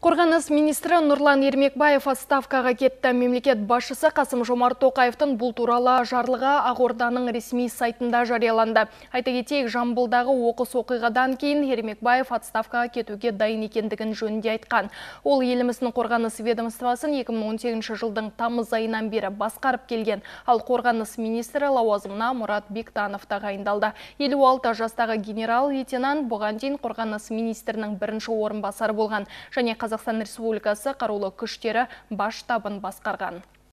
Қорғаныс министрі Нұрлан Ермекбаев отставкаға кетті. Мемлекет басшысы Қасым Жомарт Тоқаевтың бұл туралы жарлығы Ақорданың ресми сайтында жарияланды. Айта кетейік, Жамбылдағы оқыс оқиғадан кейін Ермекбаев отставкаға кетуге дайын екендігін жөнінде айтқан. Ол еліміздің қорғаныс ведомствосын 2018 жылдың тамыз айынан бері басқарып келген. Ал қорғаныс министрі лауазымына Мұрат Бектанов тағайындалды. 56 жастағы генерал лейтенант бұған дейін қорғаныс министрінің бірінші орынбасары болған және Қазақстан Республикасы қарулы күштері бас штабын басқарған